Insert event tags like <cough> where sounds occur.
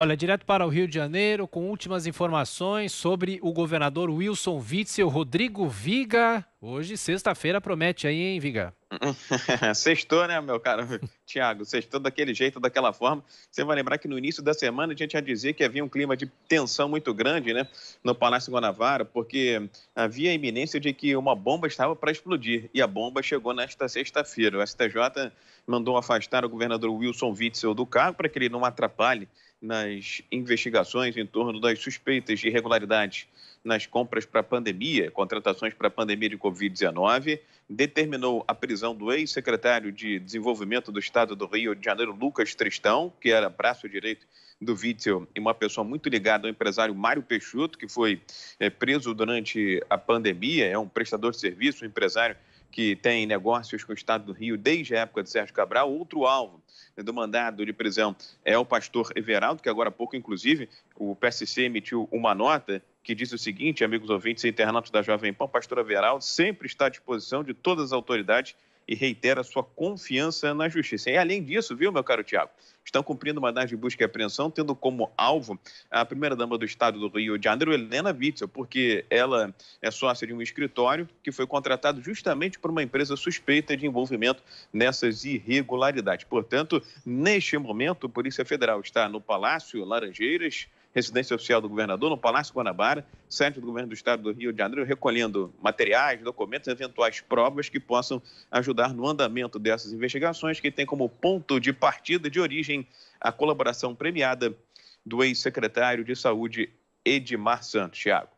Olha, direto para o Rio de Janeiro, com últimas informações sobre o governador Wilson Witzel, Rodrigo Viga. Hoje, sexta-feira, promete aí, hein, Viga? <laughs> sextou, né, meu caro <laughs> Tiago? Sextou daquele jeito, daquela forma. Você vai lembrar que no início da semana a gente ia dizer que havia um clima de tensão muito grande, né, no Palácio Guanabara, porque havia a iminência de que uma bomba estava para explodir. E a bomba chegou nesta sexta-feira. O STJ mandou afastar o governador Wilson Witzel do cargo para que ele não atrapalhe nas investigações em torno das suspeitas de irregularidades nas compras para a pandemia, contratações para a pandemia de Covid-19, determinou a prisão do ex-secretário de Desenvolvimento do Estado do Rio de Janeiro, Lucas Tristão, que era braço direito do Vitzel e uma pessoa muito ligada ao empresário Mário Peixoto, que foi é, preso durante a pandemia, é um prestador de serviço, um empresário que tem negócios com o Estado do Rio desde a época de Sérgio Cabral. Outro alvo né, do mandado de prisão é o pastor Everaldo, que agora há pouco, inclusive, o PSC emitiu uma nota que diz o seguinte, amigos ouvintes e internautas da Jovem Pan, pastor Everaldo sempre está à disposição de todas as autoridades e reitera sua confiança na justiça. E além disso, viu, meu caro Tiago, estão cumprindo mandado de busca e apreensão, tendo como alvo a primeira-dama do estado do Rio de Janeiro, Helena Witzel, porque ela é sócia de um escritório que foi contratado justamente por uma empresa suspeita de envolvimento nessas irregularidades. Portanto, neste momento, a Polícia Federal está no Palácio Laranjeiras, residência oficial do governador, no Palácio Guanabara, sede do governo do estado do Rio de Janeiro, recolhendo materiais, documentos, eventuais provas que possam ajudar no andamento dessas investigações, que tem como ponto de partida de origem a colaboração premiada do ex-secretário de Saúde, Edmar Santos. Tiago.